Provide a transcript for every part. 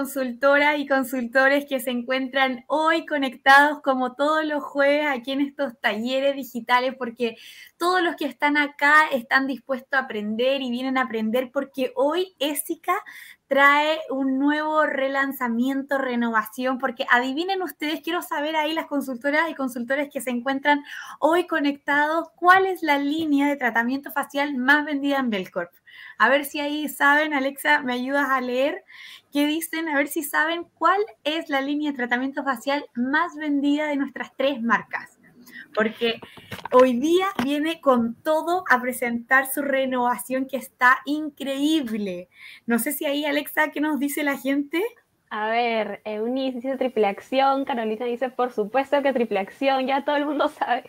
consultoras y consultores que se encuentran hoy conectados como todos los jueves aquí en estos talleres digitales, porque todos los que están acá están dispuestos a aprender y vienen a aprender porque hoy Ésica trae un nuevo relanzamiento, renovación, porque adivinen ustedes, quiero saber ahí las consultoras y consultores que se encuentran hoy conectados, cuál es la línea de tratamiento facial más vendida en Belcorp. A ver si ahí saben, Alexa, me ayudas a leer que dicen a ver si saben cuál es la línea de tratamiento facial más vendida de nuestras tres marcas. Porque hoy día viene con todo a presentar su renovación que está increíble. No sé si ahí, Alexa, ¿qué nos dice la gente? A ver, Eunice eh, dice triple acción, Carolina dice, por supuesto que triple acción, ya todo el mundo sabe.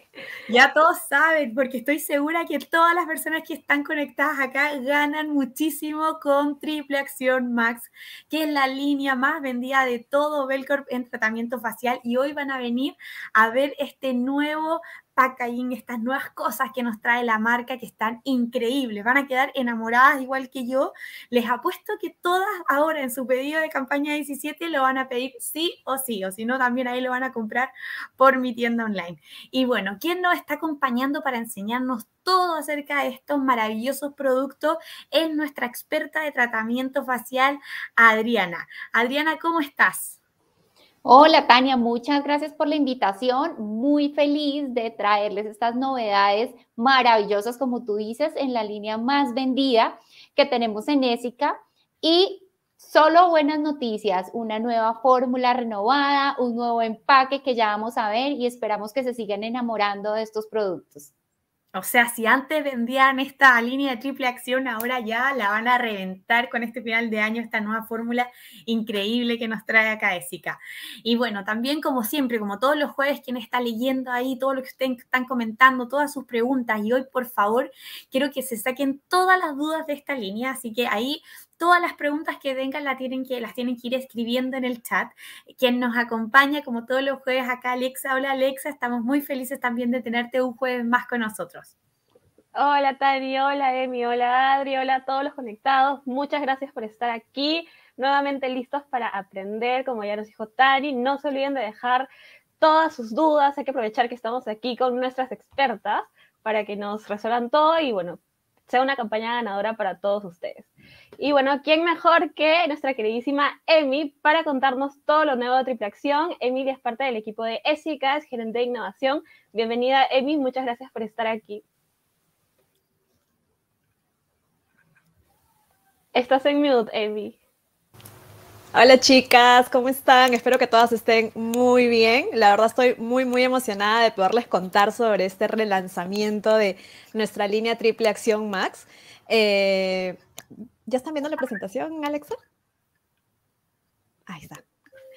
Ya todos saben, porque estoy segura que todas las personas que están conectadas acá ganan muchísimo con triple acción Max, que es la línea más vendida de todo Belcorp en tratamiento facial y hoy van a venir a ver este nuevo packaging, estas nuevas cosas que nos trae la marca que están increíbles. Van a quedar enamoradas igual que yo. Les apuesto que todas ahora en su pedido de campaña 17 lo van a pedir sí o sí, o si no también ahí lo van a comprar por mi tienda online. Y bueno, quien nos está acompañando para enseñarnos todo acerca de estos maravillosos productos es nuestra experta de tratamiento facial, Adriana. Adriana, ¿cómo estás? Hola Tania, muchas gracias por la invitación. Muy feliz de traerles estas novedades maravillosas, como tú dices, en la línea más vendida que tenemos en ESICA. Y solo buenas noticias, una nueva fórmula renovada, un nuevo empaque que ya vamos a ver y esperamos que se sigan enamorando de estos productos. O sea, si antes vendían esta línea de triple acción, ahora ya la van a reventar con este final de año, esta nueva fórmula increíble que nos trae acá Esica. Y bueno, también como siempre, como todos los jueves, quien está leyendo ahí, todo lo que ustedes están comentando, todas sus preguntas, y hoy por favor, quiero que se saquen todas las dudas de esta línea, así que ahí Todas las preguntas que vengan las tienen que, las tienen que ir escribiendo en el chat. Quien nos acompaña, como todos los jueves acá, Alexa. Hola Alexa, estamos muy felices también de tenerte un jueves más con nosotros. Hola Tani, hola Emi, hola Adri, hola a todos los conectados. Muchas gracias por estar aquí. Nuevamente listos para aprender, como ya nos dijo Tani. No se olviden de dejar todas sus dudas. Hay que aprovechar que estamos aquí con nuestras expertas para que nos resuelvan todo y bueno, sea una campaña ganadora para todos ustedes. Y bueno, ¿quién mejor que nuestra queridísima Emi para contarnos todo lo nuevo de Triple Acción? Emi es parte del equipo de ESICA, es gerente de innovación. Bienvenida, Emi, muchas gracias por estar aquí. Estás en mute, Emi. Hola chicas, ¿cómo están? Espero que todas estén muy bien. La verdad estoy muy, muy emocionada de poderles contar sobre este relanzamiento de nuestra línea Triple Acción Max. Eh, ¿Ya están viendo la presentación, Alexa? Ahí está.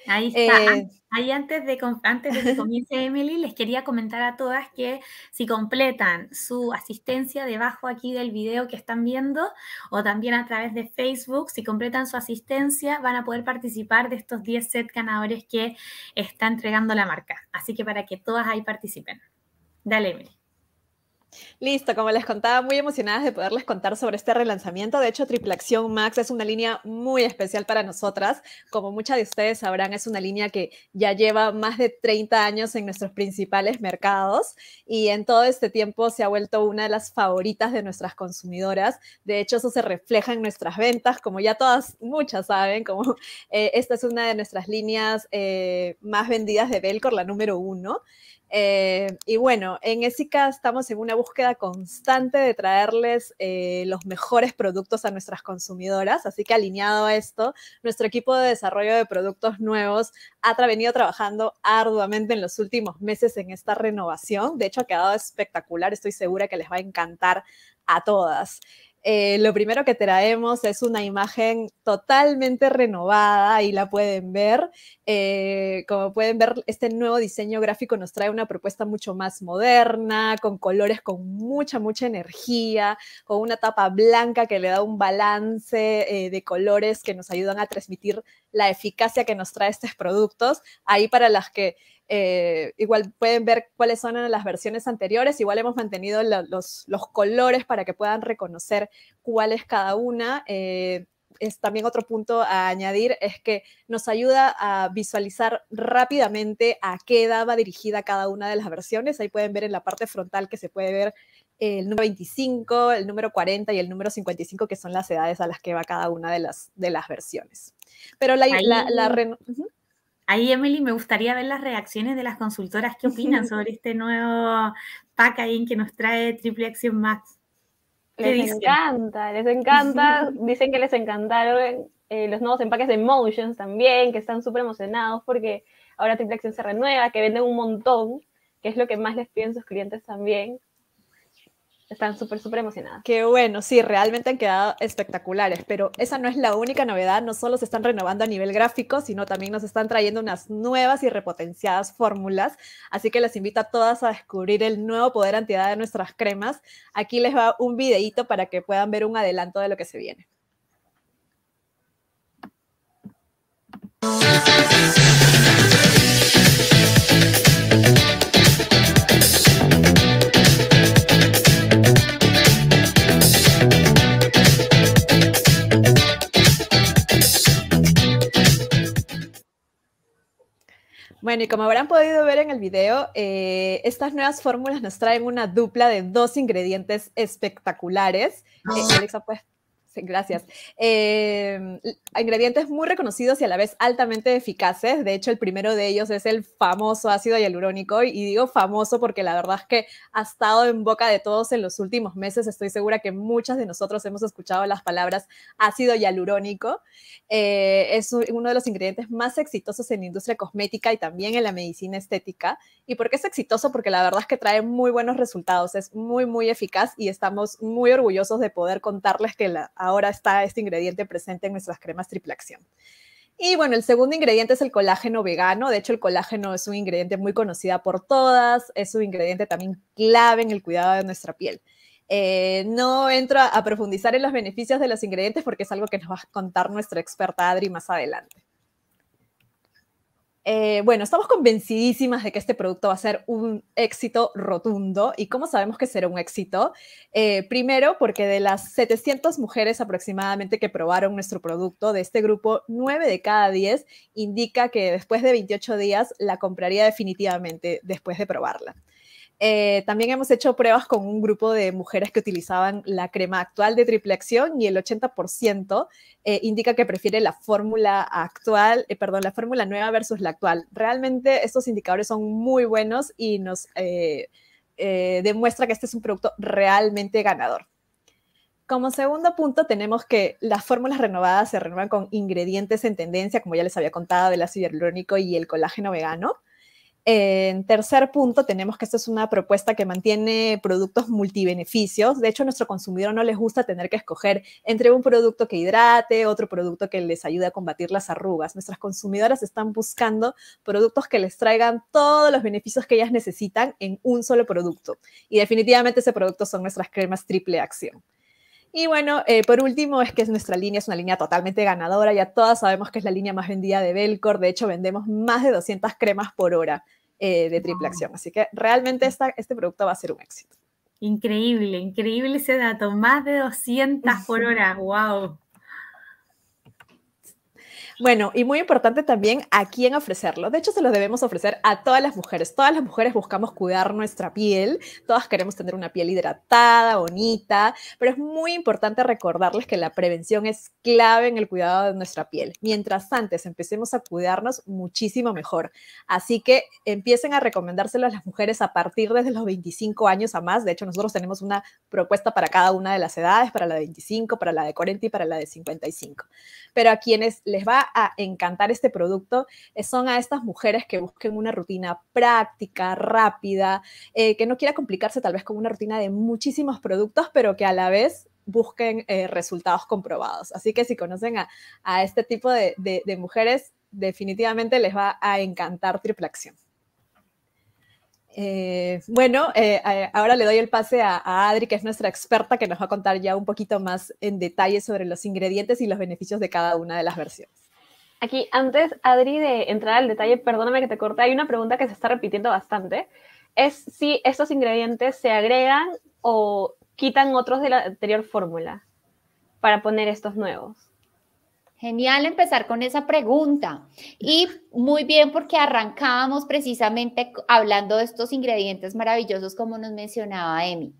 Ahí está. Eh, ahí antes de, antes de que comience Emily, les quería comentar a todas que si completan su asistencia debajo aquí del video que están viendo o también a través de Facebook, si completan su asistencia van a poder participar de estos 10 set ganadores que está entregando la marca. Así que para que todas ahí participen. Dale, Emily. Listo, como les contaba, muy emocionadas de poderles contar sobre este relanzamiento. De hecho, Triple Acción Max es una línea muy especial para nosotras. Como muchas de ustedes sabrán, es una línea que ya lleva más de 30 años en nuestros principales mercados y en todo este tiempo se ha vuelto una de las favoritas de nuestras consumidoras. De hecho, eso se refleja en nuestras ventas, como ya todas, muchas saben, como eh, esta es una de nuestras líneas eh, más vendidas de Belcor, la número uno. Eh, y bueno, en ESICA estamos en una búsqueda constante de traerles eh, los mejores productos a nuestras consumidoras, así que alineado a esto, nuestro equipo de desarrollo de productos nuevos ha venido trabajando arduamente en los últimos meses en esta renovación. De hecho, ha quedado espectacular, estoy segura que les va a encantar a todas. Eh, lo primero que traemos es una imagen totalmente renovada y la pueden ver. Eh, como pueden ver, este nuevo diseño gráfico nos trae una propuesta mucho más moderna, con colores con mucha, mucha energía, con una tapa blanca que le da un balance eh, de colores que nos ayudan a transmitir la eficacia que nos trae estos productos. Ahí para las que eh, igual pueden ver cuáles son las versiones anteriores. Igual hemos mantenido los, colores para que puedan reconocer cuál es cada una. Eh, es también otro punto a añadir es que nos ayuda a visualizar rápidamente a qué edad va dirigida cada una de las versiones. Ahí pueden ver en la parte frontal que se puede ver el número 25, el número 40 y el número 55, que son las edades a las que va cada una de las, de las versiones. Pero la... la, Ahí, Emily, me gustaría ver las reacciones de las consultoras. ¿Qué opinan sobre este nuevo packaging que nos trae Triple Action Max? Les encanta, les encanta. Dicen que les encantaron eh, los nuevos empaques de Motions también, que están súper emocionados porque ahora Triple Action se renueva, que venden un montón, que es lo que más les piden sus clientes también. Están súper, súper emocionadas. Qué bueno, sí, realmente han quedado espectaculares, pero esa no es la única novedad, no solo se están renovando a nivel gráfico, sino también nos están trayendo unas nuevas y repotenciadas fórmulas, así que les invito a todas a descubrir el nuevo poder antiedad de nuestras cremas. Aquí les va un videito para que puedan ver un adelanto de lo que se viene. Bueno, y como habrán podido ver en el video, eh, estas nuevas fórmulas nos traen una dupla de dos ingredientes espectaculares. Ah. Eh, pues, Gracias. Em, ingredientes muy reconocidos y a la vez altamente eficaces. De hecho, el primero de ellos es el famoso ácido hialurónico. Y digo famoso porque la verdad es que ha estado en boca de todos en los últimos meses. Estoy segura que muchas de nosotros hemos escuchado las palabras ácido hialurónico. Eh, es uno de los ingredientes más exitosos en la industria cosmética y también en la medicina estética. ¿Y por qué es exitoso? Porque la verdad es que trae muy buenos resultados. Es muy, muy eficaz y estamos muy orgullosos de poder contarles que la ahora está este ingrediente presente en nuestras cremas triple acción. Y bueno, el segundo ingrediente es el colágeno vegano. De hecho, el colágeno es un ingrediente muy conocida por todas, es un ingrediente también clave en el cuidado de nuestra piel. Eh, no entro a profundizar en los beneficios de los ingredientes porque es algo que nos va a contar nuestra experta Adri más adelante. Eh, bueno, estamos convencidísimas de que este producto va a ser un éxito rotundo. ¿Y cómo sabemos que será un éxito? Eh, primero, porque de las 700 mujeres aproximadamente que probaron nuestro producto, de este grupo, 9 de cada 10 indica que después de 28 días la compraría definitivamente después de probarla. Eh, también hemos hecho pruebas con un grupo de mujeres que utilizaban la crema actual de triple acción y el 80% eh, indica que prefiere la fórmula actual, eh, perdón, la fórmula nueva versus la actual. Realmente estos indicadores son muy buenos y nos demuestra que este es un producto realmente ganador. Como segundo punto, tenemos que las fórmulas renovadas se renuevan con ingredientes en tendencia, como ya les había contado, del ácido hialurónico y el colágeno vegano. En tercer punto, tenemos que esta es una propuesta que mantiene productos multibeneficios. De hecho, a nuestro consumidor no les gusta tener que escoger entre un producto que hidrate, otro producto que les ayude a combatir las arrugas. Nuestras consumidoras están buscando productos que les traigan todos los beneficios que ellas necesitan en un solo producto. Y definitivamente ese producto son nuestras cremas triple acción. Y bueno, eh, por último, es que nuestra línea es una línea totalmente ganadora. Ya todas sabemos que es la línea más vendida de Belcor. De hecho, vendemos más de 200 cremas por hora eh, de triple acción. Así que realmente este producto va a ser un éxito. Increíble, increíble ese dato. Más de 200 por hora. ¡Wow! Bueno, y muy importante también a quién ofrecerlo. De hecho, se lo debemos ofrecer a todas las mujeres. Todas las mujeres buscamos cuidar nuestra piel, todas queremos tener una piel hidratada, bonita, pero es muy importante recordarles que la prevención es clave en el cuidado de nuestra piel. Mientras antes empecemos a cuidarnos, muchísimo mejor. Así que empiecen a recomendárselo a las mujeres a partir desde los 25 años a más. De hecho, nosotros tenemos una propuesta para cada una de las edades, para la de 25, para la de 40 y para la de 55. Pero a quienes les va a encantar este producto eh, son a estas mujeres que busquen una rutina práctica, rápida, eh, que no quiera complicarse tal vez con una rutina de muchísimos productos, pero que a la vez busquen eh, resultados comprobados. Así que si conocen a, este tipo de, mujeres, definitivamente les va a encantar Triple Acción. bueno, ahora le doy el pase a, Adri, que es nuestra experta, que nos va a contar ya un poquito más en detalle sobre los ingredientes y los beneficios de cada una de las versiones. Aquí, antes, Adri, de entrar al detalle, perdóname que te corte, hay una pregunta que se está repitiendo bastante. Es si estos ingredientes se agregan o quitan otros de la anterior fórmula para poner estos nuevos. Genial empezar con esa pregunta. Y muy bien porque arrancábamos precisamente hablando de estos ingredientes maravillosos como nos mencionaba Emi.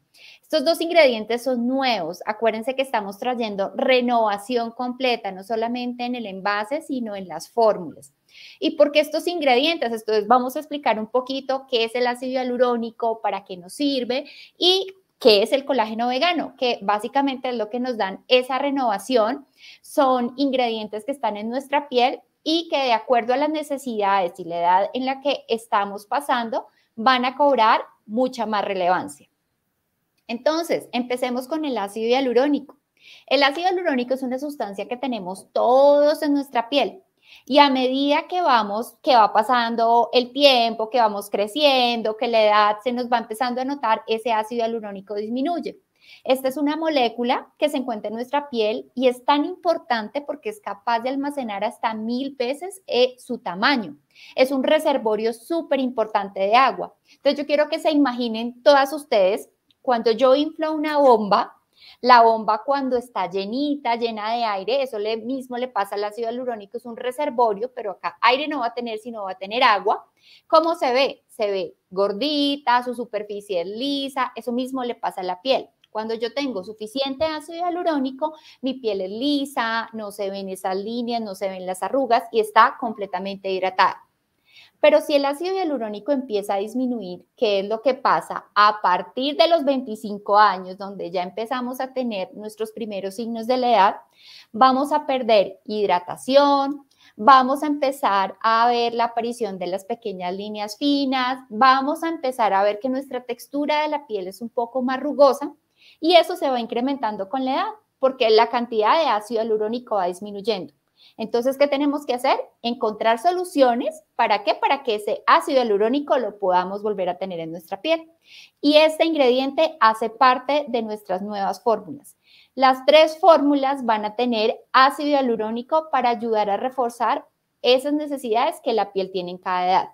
Estos dos ingredientes son nuevos. Acuérdense que estamos trayendo renovación completa, no solamente en el envase, sino en las fórmulas. ¿Y por qué estos ingredientes? Entonces vamos a explicar un poquito qué es el ácido hialurónico, para qué nos sirve y qué es el colágeno vegano, que básicamente es lo que nos dan esa renovación. Son ingredientes que están en nuestra piel y que de acuerdo a las necesidades y la edad en la que estamos pasando, van a cobrar mucha más relevancia. Entonces, empecemos con el ácido hialurónico. El ácido hialurónico es una sustancia que tenemos todos en nuestra piel. Y a medida que vamos, que va pasando el tiempo, que vamos creciendo, que la edad se nos va empezando a notar, ese ácido hialurónico disminuye. Esta es una molécula que se encuentra en nuestra piel y es tan importante porque es capaz de almacenar hasta mil veces su tamaño. Es un reservorio súper importante de agua. Entonces yo quiero que se imaginen todas ustedes cuando yo inflo una bomba, la bomba cuando está llenita, llena de aire, eso le, mismo le pasa al ácido hialurónico, es un reservorio, pero acá aire no va a tener, sino va a tener agua. ¿Cómo se ve? Se ve gordita, su superficie es lisa, eso mismo le pasa a la piel. Cuando yo tengo suficiente ácido hialurónico, mi piel es lisa, no se ven esas líneas, no se ven las arrugas y está completamente hidratada. Pero si el ácido hialurónico empieza a disminuir, ¿qué es lo que pasa a partir de los 25 años, donde ya empezamos a tener nuestros primeros signos de la edad, vamos a perder hidratación, vamos a empezar a ver la aparición de las pequeñas líneas finas, vamos a empezar a ver que nuestra textura de la piel es un poco más rugosa y eso se va incrementando con la edad porque la cantidad de ácido hialurónico va disminuyendo. Entonces, ¿qué tenemos que hacer? Encontrar soluciones. ¿Para qué? Para que ese ácido hialurónico lo podamos volver a tener en nuestra piel. Y este ingrediente hace parte de nuestras nuevas fórmulas. Las tres fórmulas van a tener ácido hialurónico para ayudar a reforzar esas necesidades que la piel tiene en cada edad.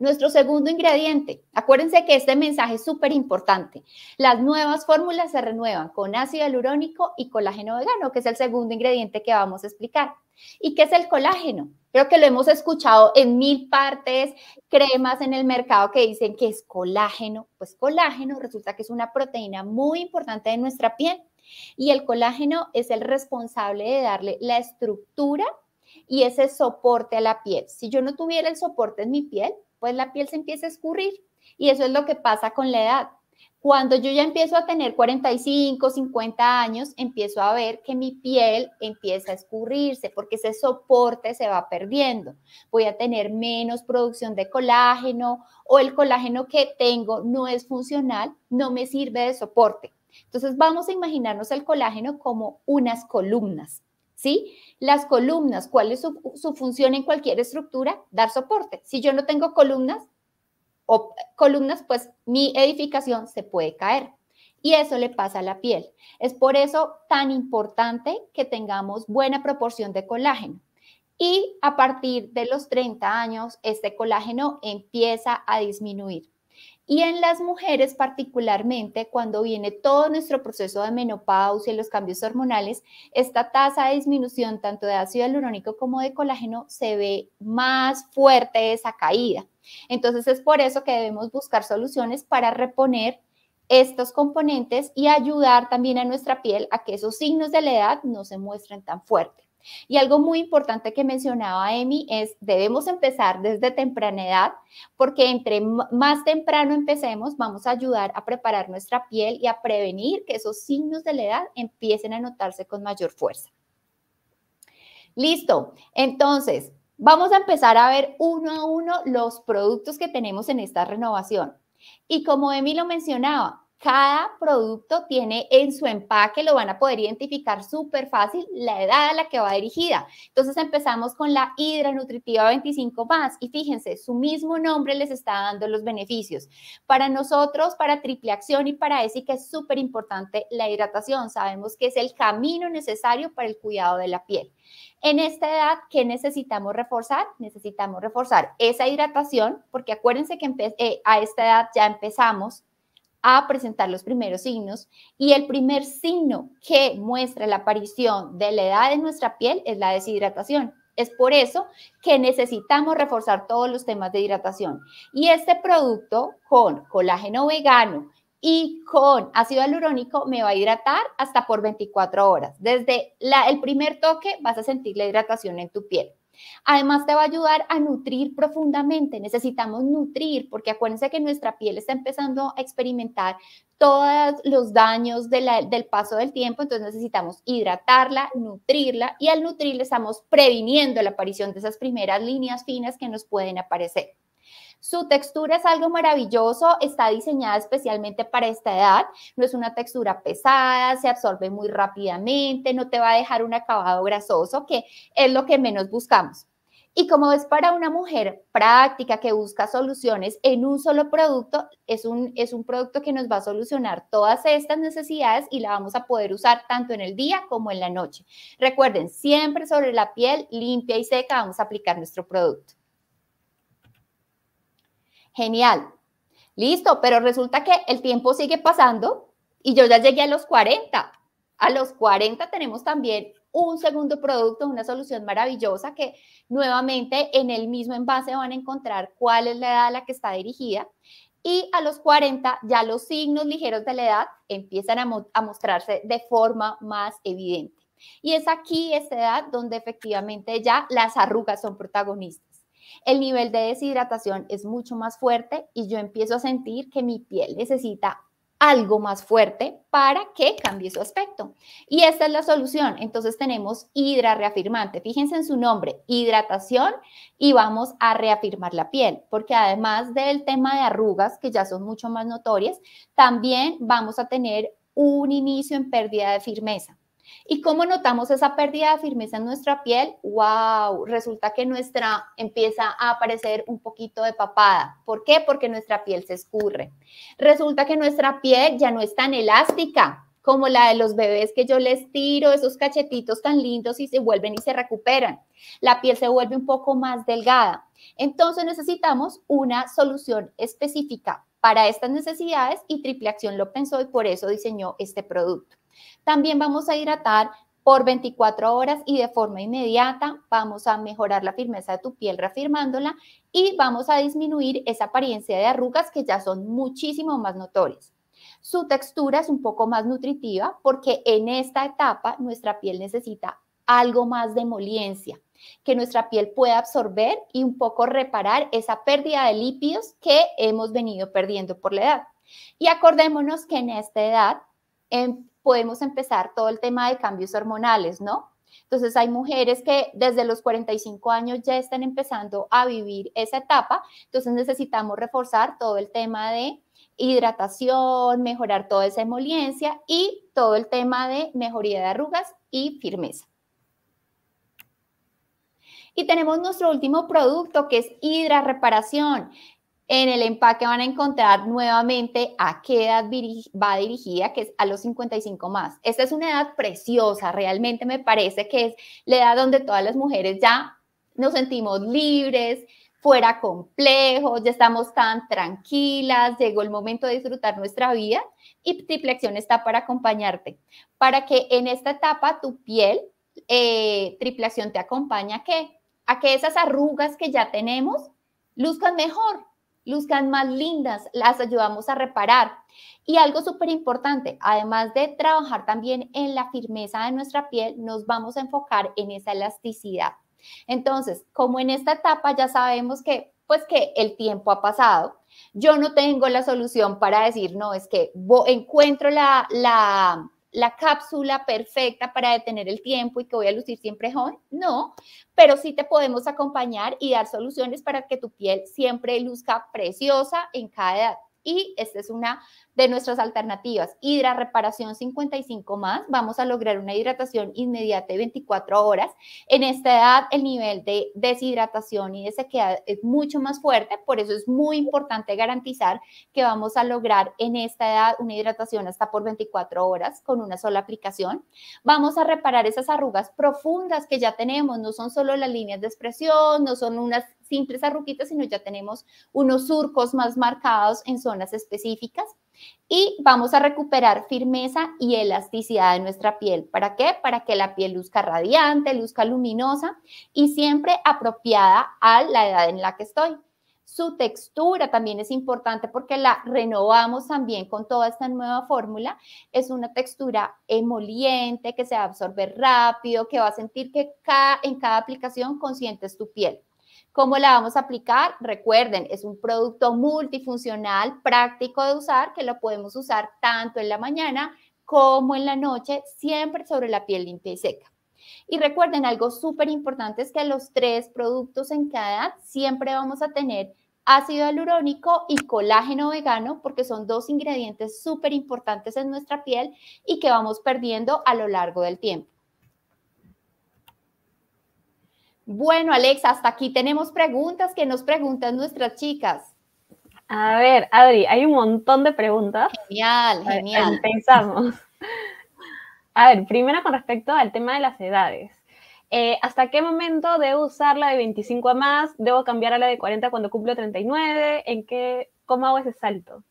Nuestro segundo ingrediente, acuérdense que este mensaje es súper importante. Las nuevas fórmulas se renuevan con ácido hialurónico y colágeno vegano, que es el segundo ingrediente que vamos a explicar. ¿Y qué es el colágeno? Creo que lo hemos escuchado en mil partes, cremas en el mercado que dicen que es colágeno. Pues colágeno resulta que es una proteína muy importante de nuestra piel y el colágeno es el responsable de darle la estructura y ese soporte a la piel. Si yo no tuviera el soporte en mi piel, pues la piel se empieza a escurrir. Y eso es lo que pasa con la edad. Cuando yo ya empiezo a tener 45, 50 años, empiezo a ver que mi piel empieza a escurrirse porque ese soporte se va perdiendo. Voy a tener menos producción de colágeno o el colágeno que tengo no es funcional, no me sirve de soporte. Entonces vamos a imaginarnos el colágeno como unas columnas. ¿sí? Las columnas, ¿cuál es su, función en cualquier estructura? Dar soporte. Si yo no tengo columnas o columnas, pues mi edificación se puede caer. Y eso le pasa a la piel. Es por eso tan importante que tengamos buena proporción de colágeno. Y a partir de los 30 años, este colágeno empieza a disminuir. Y en las mujeres particularmente, cuando viene todo nuestro proceso de menopausia y los cambios hormonales, esta tasa de disminución tanto de ácido hialurónico como de colágeno se ve más fuerte esa caída. Entonces es por eso que debemos buscar soluciones para reponer estos componentes y ayudar también a nuestra piel a que esos signos de la edad no se muestren tan fuertes. Y algo muy importante que mencionaba Emi es debemos empezar desde temprana edad, porque entre más temprano empecemos, vamos a ayudar a preparar nuestra piel y a prevenir que esos signos de la edad empiecen a notarse con mayor fuerza. Listo, entonces vamos a empezar a ver uno a uno los productos que tenemos en esta renovación. Y como Emi lo mencionaba, cada producto tiene en su empaque, lo van a poder identificar súper fácil, la edad a la que va dirigida. Entonces empezamos con la Hidra Nutritiva 25 más y fíjense, su mismo nombre les está dando los beneficios. Para nosotros, para Triple Acción y para ESI, que es súper importante la hidratación, sabemos que es el camino necesario para el cuidado de la piel. En esta edad, ¿qué necesitamos reforzar? Necesitamos reforzar esa hidratación, porque acuérdense que eh, a esta edad ya empezamos a presentar los primeros signos y el primer signo que muestra la aparición de la edad en nuestra piel es la deshidratación. Es por eso que necesitamos reforzar todos los temas de hidratación. Y este producto con colágeno vegano y con ácido hialurónico me va a hidratar hasta por 24 horas. Desde el primer toque vas a sentir la hidratación en tu piel. Además, te va a ayudar a nutrir profundamente. Necesitamos nutrir porque acuérdense que nuestra piel está empezando a experimentar todos los daños del paso del tiempo, entonces necesitamos hidratarla, nutrirla y al nutrirla estamos previniendo la aparición de esas primeras líneas finas que nos pueden aparecer. Su textura es algo maravilloso, está diseñada especialmente para esta edad, no es una textura pesada, se absorbe muy rápidamente, no te va a dejar un acabado grasoso, que es lo que menos buscamos. Y como es para una mujer práctica que busca soluciones en un solo producto, es un, es un producto que nos va a solucionar todas estas necesidades y la vamos a poder usar tanto en el día como en la noche. Recuerden, siempre sobre la piel limpia y seca vamos a aplicar nuestro producto. Genial. Listo, pero resulta que el tiempo sigue pasando y yo ya llegué a los 40. A los 40 tenemos también un segundo producto, una solución maravillosa que nuevamente en el mismo envase van a encontrar cuál es la edad a la que está dirigida. Y a los 40 ya los signos ligeros de la edad empiezan a, mostrarse de forma más evidente. Y es aquí, esta edad, donde efectivamente ya las arrugas son protagonistas. El nivel de deshidratación es mucho más fuerte y yo empiezo a sentir que mi piel necesita algo más fuerte para que cambie su aspecto. Y esta es la solución. Entonces tenemos hidra reafirmante. Fíjense en su nombre, hidratación, y vamos a reafirmar la piel, porque además del tema de arrugas, que ya son mucho más notorias, también vamos a tener un inicio en pérdida de firmeza. ¿Y cómo notamos esa pérdida de firmeza en nuestra piel? ¡Wow! Resulta que nuestra empieza a aparecer un poquito de papada. ¿Por qué? Porque nuestra piel se escurre. Resulta que nuestra piel ya no es tan elástica como la de los bebés que yo les tiro esos cachetitos tan lindos y se vuelven y se recuperan. La piel se vuelve un poco más delgada. Entonces necesitamos una solución específica para estas necesidades y Triple Acción lo pensó y por eso diseñó este producto. También vamos a hidratar por 24 horas y de forma inmediata vamos a mejorar la firmeza de tu piel reafirmándola y vamos a disminuir esa apariencia de arrugas que ya son muchísimo más notorias. Su textura es un poco más nutritiva porque en esta etapa nuestra piel necesita algo más de moliencia, que nuestra piel pueda absorber y un poco reparar esa pérdida de lípidos que hemos venido perdiendo por la edad. Y acordémonos que en esta edad en podemos empezar todo el tema de cambios hormonales, ¿no? Entonces hay mujeres que desde los 45 años ya están empezando a vivir esa etapa, entonces necesitamos reforzar todo el tema de hidratación, mejorar toda esa emoliencia y todo el tema de mejoría de arrugas y firmeza. Y tenemos nuestro último producto que es hidra reparación. En el empaque van a encontrar nuevamente a qué edad va dirigida, que es a los 55 más. Esta es una edad preciosa, realmente me parece que es la edad donde todas las mujeres ya nos sentimos libres, fuera complejos, ya estamos tan tranquilas, llegó el momento de disfrutar nuestra vida y Triple está para acompañarte, para que en esta etapa tu piel, eh, Triple te acompaña a A que esas arrugas que ya tenemos luzcan mejor, luzcan más lindas, las ayudamos a reparar. Y algo súper importante, además de trabajar también en la firmeza de nuestra piel, nos vamos a enfocar en esa elasticidad. Entonces, como en esta etapa ya sabemos que pues que el tiempo ha pasado, yo no tengo la solución para decir, no, es que encuentro la, la la cápsula perfecta para detener el tiempo y que voy a lucir siempre joven, no, pero sí te podemos acompañar y dar soluciones para que tu piel siempre luzca preciosa en cada edad y esta es una de nuestras alternativas. Hidra reparación 55 más, vamos a lograr una hidratación inmediata de 24 horas. En esta edad el nivel de deshidratación y de sequedad es mucho más fuerte, por eso es muy importante garantizar que vamos a lograr en esta edad una hidratación hasta por 24 horas con una sola aplicación. Vamos a reparar esas arrugas profundas que ya tenemos, no son solo las líneas de expresión, no son unas simples arruguitas, sino ya tenemos unos surcos más marcados en zonas específicas. Y vamos a recuperar firmeza y elasticidad de nuestra piel. ¿Para qué? Para que la piel luzca radiante, luzca luminosa y siempre apropiada a la edad en la que estoy. Su textura también es importante porque la renovamos también con toda esta nueva fórmula. Es una textura emoliente que se va a absorber rápido, que va a sentir que cada, en cada aplicación consientes tu piel. ¿Cómo la vamos a aplicar? Recuerden, es un producto multifuncional, práctico de usar, que lo podemos usar tanto en la mañana como en la noche, siempre sobre la piel limpia y seca. Y recuerden, algo súper importante es que los tres productos en cada siempre vamos a tener ácido hialurónico y colágeno vegano, porque son dos ingredientes súper importantes en nuestra piel y que vamos perdiendo a lo largo del tiempo. Bueno, Alexa, hasta aquí tenemos preguntas que nos preguntan nuestras chicas. A ver, Adri, hay un montón de preguntas. Genial, genial. Pensamos. A ver, primero con respecto al tema de las edades. Eh, ¿Hasta qué momento debo usar la de 25 a más? ¿Debo cambiar a la de 40 cuando cumplo 39? ¿En qué, cómo hago ese salto?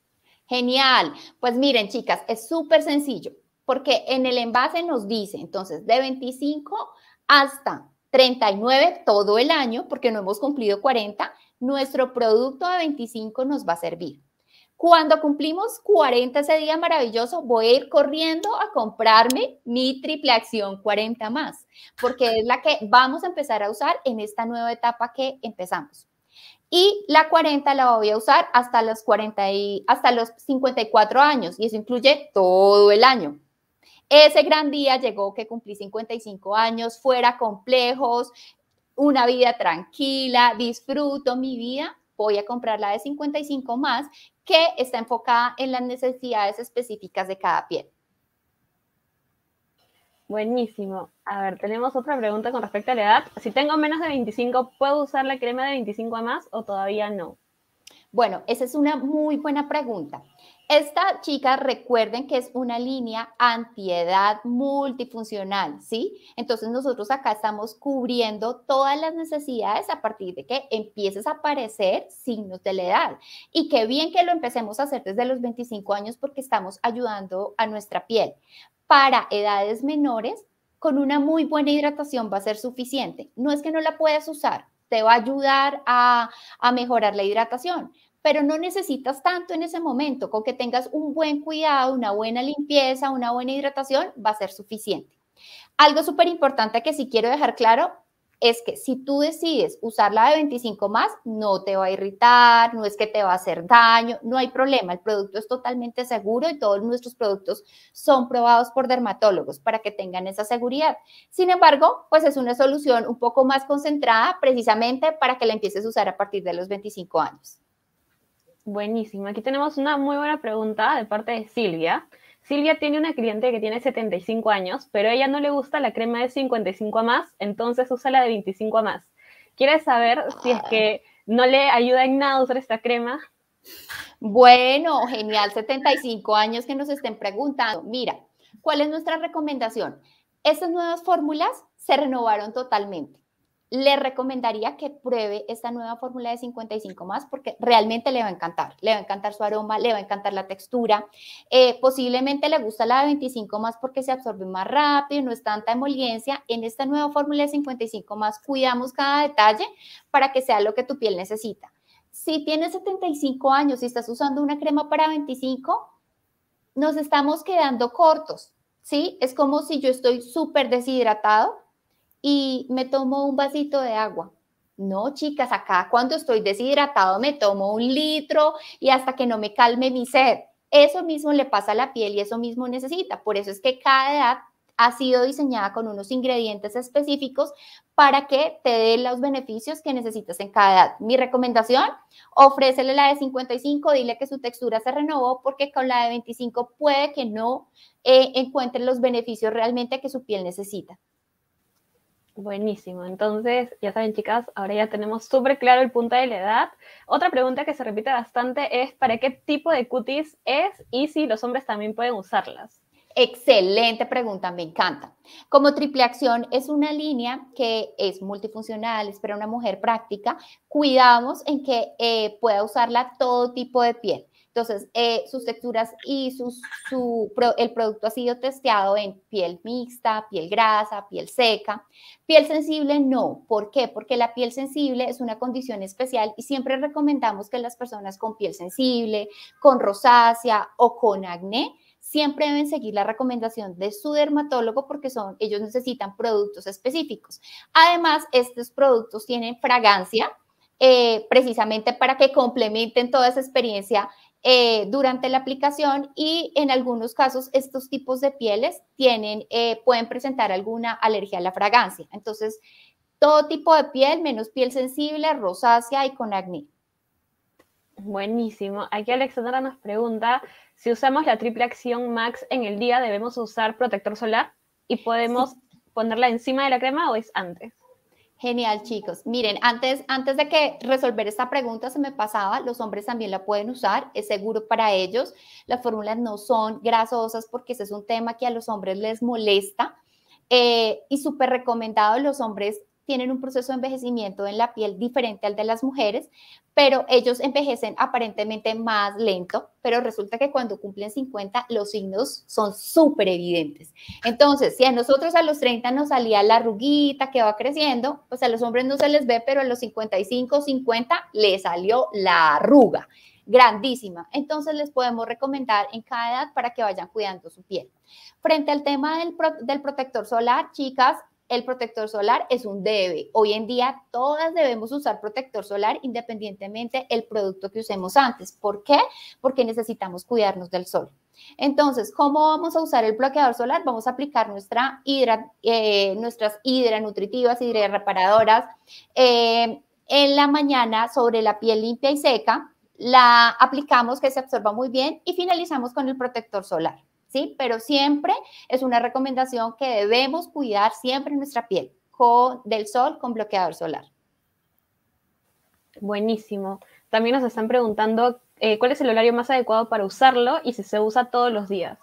Genial. Pues miren, chicas, es súper sencillo, porque en el envase nos dice, entonces, de 25 hasta 39 todo el año, porque no hemos cumplido 40, nuestro producto de 25 nos va a servir. Cuando cumplimos 40 ese día maravilloso, voy a ir corriendo a comprarme mi triple acción 40 más, porque es la que vamos a empezar a usar en esta nueva etapa que empezamos. Y la 40 la voy a usar hasta los, 40 y, hasta los 54 años, y eso incluye todo el año. Ese gran día llegó que cumplí 55 años, fuera complejos, una vida tranquila, disfruto mi vida, voy a comprar la de 55 más que está enfocada en las necesidades específicas de cada piel. Buenísimo. A ver, tenemos otra pregunta con respecto a la edad. Si tengo menos de 25, ¿puedo usar la crema de 25 a más o todavía no? Bueno, esa es una muy buena pregunta. Esta chica, recuerden que es una línea antiedad multifuncional, ¿sí? Entonces nosotros acá estamos cubriendo todas las necesidades a partir de que empieces a aparecer signos de la edad. Y qué bien que lo empecemos a hacer desde los 25 años porque estamos ayudando a nuestra piel. Para edades menores, con una muy buena hidratación va a ser suficiente. No es que no la puedas usar, te va a ayudar a, a mejorar la hidratación, pero no necesitas tanto en ese momento. Con que tengas un buen cuidado, una buena limpieza, una buena hidratación, va a ser suficiente. Algo súper importante que sí quiero dejar claro es que si tú decides usar la de 25 más, no te va a irritar, no es que te va a hacer daño, no hay problema, el producto es totalmente seguro y todos nuestros productos son probados por dermatólogos para que tengan esa seguridad. Sin embargo, pues es una solución un poco más concentrada precisamente para que la empieces a usar a partir de los 25 años. Buenísimo. Aquí tenemos una muy buena pregunta de parte de Silvia. Silvia tiene una cliente que tiene 75 años, pero a ella no le gusta la crema de 55 a más, entonces usa la de 25 a más. ¿Quieres saber si es que no le ayuda en nada usar esta crema? Bueno, genial, 75 años que nos estén preguntando. Mira, ¿cuál es nuestra recomendación? Estas nuevas fórmulas se renovaron totalmente le recomendaría que pruebe esta nueva fórmula de 55 más porque realmente le va a encantar, le va a encantar su aroma, le va a encantar la textura, eh, posiblemente le gusta la de 25 más porque se absorbe más rápido, no es tanta emoliencia. En esta nueva fórmula de 55 más cuidamos cada detalle para que sea lo que tu piel necesita. Si tienes 75 años y estás usando una crema para 25, nos estamos quedando cortos, ¿sí? Es como si yo estoy súper deshidratado y me tomo un vasito de agua. No, chicas, acá cuando estoy deshidratado me tomo un litro y hasta que no me calme mi sed. Eso mismo le pasa a la piel y eso mismo necesita. Por eso es que cada edad ha sido diseñada con unos ingredientes específicos para que te dé los beneficios que necesitas en cada edad. Mi recomendación, ofrécele la de 55, dile que su textura se renovó porque con la de 25 puede que no eh, encuentre los beneficios realmente que su piel necesita. Buenísimo. Entonces, ya saben, chicas, ahora ya tenemos súper claro el punto de la edad. Otra pregunta que se repite bastante es: ¿para qué tipo de cutis es y si los hombres también pueden usarlas? Excelente pregunta, me encanta. Como triple acción es una línea que es multifuncional, es para una mujer práctica, cuidamos en que eh, pueda usarla todo tipo de piel. Entonces, eh, sus texturas y sus, su, el producto ha sido testeado en piel mixta, piel grasa, piel seca. Piel sensible no. ¿Por qué? Porque la piel sensible es una condición especial y siempre recomendamos que las personas con piel sensible, con rosácea o con acné, siempre deben seguir la recomendación de su dermatólogo porque son, ellos necesitan productos específicos. Además, estos productos tienen fragancia, eh, precisamente para que complementen toda esa experiencia eh, durante la aplicación y en algunos casos estos tipos de pieles tienen, eh, pueden presentar alguna alergia a la fragancia. Entonces, todo tipo de piel, menos piel sensible, rosácea y con acné. Buenísimo. Aquí Alexandra nos pregunta, si usamos la triple acción Max en el día, ¿debemos usar protector solar? ¿Y podemos ponerla encima de la crema o es antes? Genial, chicos. Miren, antes, antes de que resolver esta pregunta se me pasaba, los hombres también la pueden usar, es seguro para ellos. Las fórmulas no son grasosas porque ese es un tema que a los hombres les molesta. Eh, y súper recomendado, los hombres tienen un proceso de envejecimiento en la piel diferente al de las mujeres, pero ellos envejecen aparentemente más lento, pero resulta que cuando cumplen 50 los signos son súper evidentes. Entonces, si a nosotros a los 30 nos salía la arruguita que va creciendo, pues a los hombres no se les ve, pero a los 55, 50 le salió la arruga grandísima. Entonces les podemos recomendar en cada edad para que vayan cuidando su piel. Frente al tema del protector solar, chicas, el protector solar es un debe. Hoy en día todas debemos usar protector solar independientemente el producto que usemos antes. ¿Por qué? Porque necesitamos cuidarnos del sol. Entonces, ¿cómo vamos a usar el bloqueador solar? Vamos a aplicar nuestra hidra, eh, nuestras hidranutritivas, nutritivas, reparadoras eh, en la mañana sobre la piel limpia y seca. La aplicamos que se absorba muy bien y finalizamos con el protector solar. ¿sí? Pero siempre es una recomendación que debemos cuidar siempre nuestra piel con, del sol con bloqueador solar. Buenísimo. También nos están preguntando eh, cuál es el horario más adecuado para usarlo y si se usa todos los días.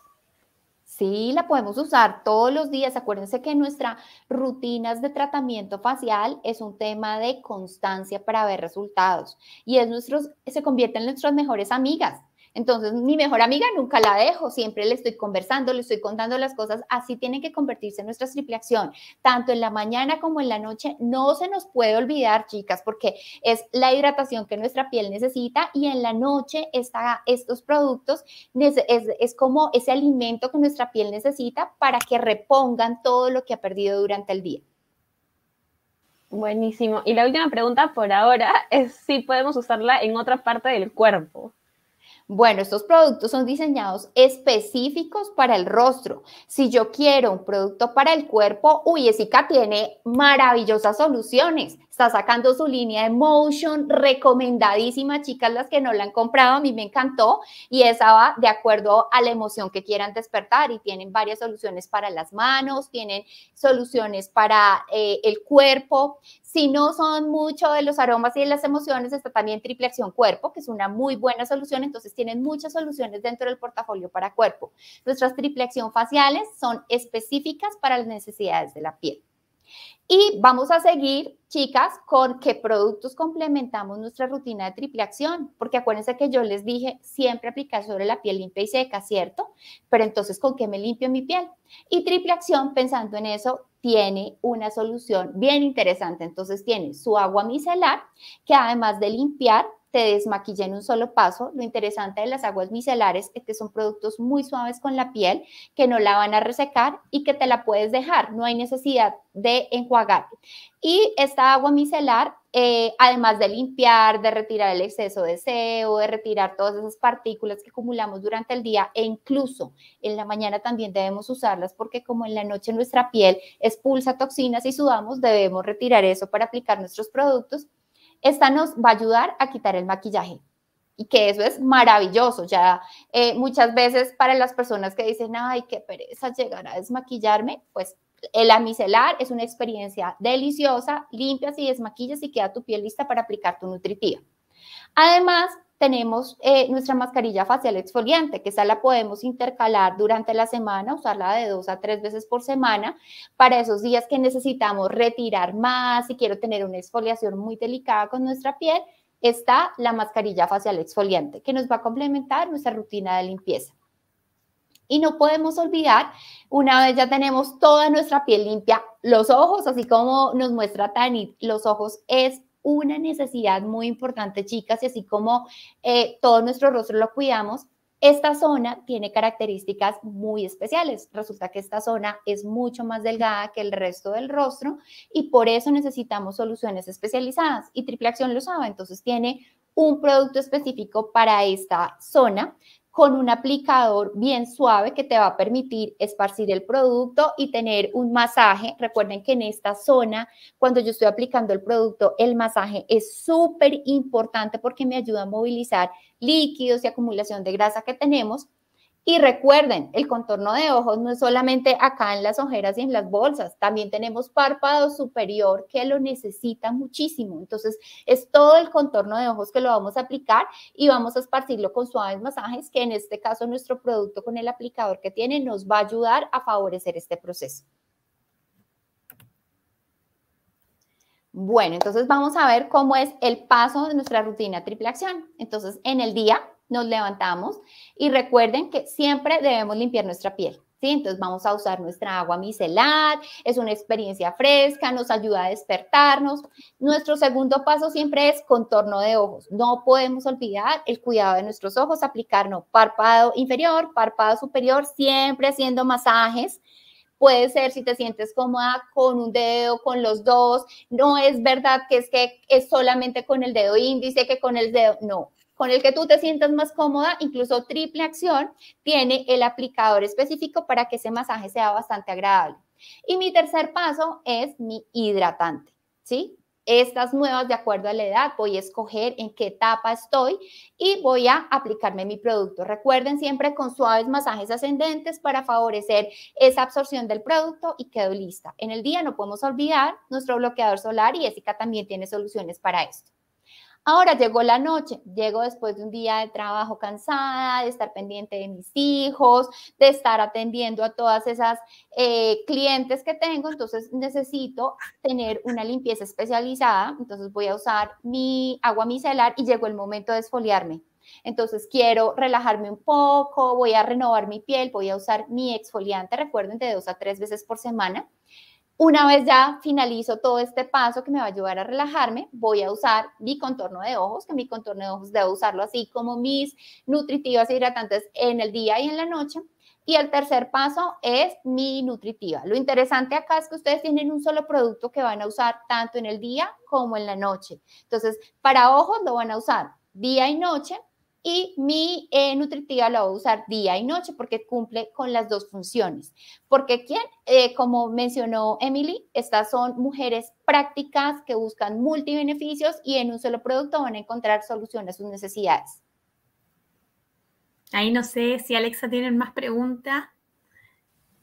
Sí, la podemos usar todos los días. Acuérdense que nuestras rutinas de tratamiento facial es un tema de constancia para ver resultados y es nuestros, se convierte en nuestras mejores amigas. Entonces, mi mejor amiga nunca la dejo, siempre le estoy conversando, le estoy contando las cosas, así tienen que convertirse en nuestra triple acción, tanto en la mañana como en la noche. No se nos puede olvidar, chicas, porque es la hidratación que nuestra piel necesita y en la noche estos productos es como ese alimento que nuestra piel necesita para que repongan todo lo que ha perdido durante el día. Buenísimo. Y la última pregunta por ahora es si podemos usarla en otra parte del cuerpo. Bueno, estos productos son diseñados específicos para el rostro. Si yo quiero un producto para el cuerpo, Uyesica tiene maravillosas soluciones está sacando su línea de Motion, recomendadísima, chicas, las que no la han comprado, a mí me encantó y esa va de acuerdo a la emoción que quieran despertar y tienen varias soluciones para las manos, tienen soluciones para eh, el cuerpo. Si no son mucho de los aromas y de las emociones, está también Triple Acción Cuerpo, que es una muy buena solución, entonces tienen muchas soluciones dentro del portafolio para cuerpo. Nuestras triple acción faciales son específicas para las necesidades de la piel. Y vamos a seguir, chicas, con qué productos complementamos nuestra rutina de triple acción, porque acuérdense que yo les dije siempre aplicar sobre la piel limpia y seca, ¿cierto? Pero entonces, ¿con qué me limpio mi piel? Y triple acción, pensando en eso, tiene una solución bien interesante. Entonces, tiene su agua micelar, que además de limpiar, te desmaquilla en un solo paso. Lo interesante de las aguas micelares es que son productos muy suaves con la piel, que no la van a resecar y que te la puedes dejar. No hay necesidad de enjuagar. Y esta agua micelar, eh, además de limpiar, de retirar el exceso de sebo, de retirar todas esas partículas que acumulamos durante el día e incluso en la mañana también debemos usarlas porque como en la noche nuestra piel expulsa toxinas y sudamos, debemos retirar eso para aplicar nuestros productos. Esta nos va a ayudar a quitar el maquillaje y que eso es maravilloso. Ya eh, muchas veces para las personas que dicen, ay, qué pereza llegar a desmaquillarme, pues el amicelar es una experiencia deliciosa, limpias y desmaquillas y queda tu piel lista para aplicar tu nutritiva. Además, tenemos eh, nuestra mascarilla facial exfoliante, que esa la podemos intercalar durante la semana, usarla de dos a tres veces por semana para esos días que necesitamos retirar más, si quiero tener una exfoliación muy delicada con nuestra piel, está la mascarilla facial exfoliante, que nos va a complementar nuestra rutina de limpieza. Y no podemos olvidar, una vez ya tenemos toda nuestra piel limpia, los ojos, así como nos muestra Tani, los ojos es una necesidad muy importante, chicas, y así como eh, todo nuestro rostro lo cuidamos, esta zona tiene características muy especiales. Resulta que esta zona es mucho más delgada que el resto del rostro y por eso necesitamos soluciones especializadas. Y Triple Acción lo sabe, entonces tiene un producto específico para esta zona con un aplicador bien suave que te va a permitir esparcir el producto y tener un masaje. Recuerden que en esta zona, cuando yo estoy aplicando el producto, el masaje es súper importante porque me ayuda a movilizar líquidos y acumulación de grasa que tenemos y recuerden, el contorno de ojos no es solamente acá en las ojeras y en las bolsas, también tenemos párpado superior que lo necesita muchísimo. Entonces, es todo el contorno de ojos que lo vamos a aplicar y vamos a esparcirlo con suaves masajes, que en este caso nuestro producto con el aplicador que tiene nos va a ayudar a favorecer este proceso. Bueno, entonces vamos a ver cómo es el paso de nuestra rutina triple acción. Entonces, en el día nos levantamos y recuerden que siempre debemos limpiar nuestra piel. ¿sí? Entonces vamos a usar nuestra agua micelar, es una experiencia fresca, nos ayuda a despertarnos. Nuestro segundo paso siempre es contorno de ojos. No podemos olvidar el cuidado de nuestros ojos, aplicarnos párpado inferior, párpado superior, siempre haciendo masajes. Puede ser si te sientes cómoda con un dedo, con los dos. No es verdad que es que es solamente con el dedo índice, que con el dedo. No, con el que tú te sientas más cómoda, incluso triple acción, tiene el aplicador específico para que ese masaje sea bastante agradable. Y mi tercer paso es mi hidratante, ¿sí? Estas nuevas, de acuerdo a la edad, voy a escoger en qué etapa estoy y voy a aplicarme mi producto. Recuerden siempre con suaves masajes ascendentes para favorecer esa absorción del producto y quedo lista. En el día no podemos olvidar nuestro bloqueador solar y Jessica también tiene soluciones para esto. Ahora llegó la noche, llego después de un día de trabajo cansada, de estar pendiente de mis hijos, de estar atendiendo a todas esas eh, clientes que tengo, entonces necesito tener una limpieza especializada, entonces voy a usar mi agua micelar y llegó el momento de exfoliarme. Entonces quiero relajarme un poco, voy a renovar mi piel, voy a usar mi exfoliante, recuerden, de dos a tres veces por semana. Una vez ya finalizo todo este paso que me va a ayudar a relajarme, voy a usar mi contorno de ojos, que mi contorno de ojos debo usarlo así como mis nutritivas e hidratantes en el día y en la noche. Y el tercer paso es mi nutritiva. Lo interesante acá es que ustedes tienen un solo producto que van a usar tanto en el día como en la noche. Entonces, para ojos lo van a usar día y noche y mi eh, nutritiva la voy a usar día y noche porque cumple con las dos funciones. Porque quien, eh, como mencionó Emily, estas son mujeres prácticas que buscan multibeneficios y en un solo producto van a encontrar solución a sus necesidades. Ahí no sé si Alexa tienen más preguntas.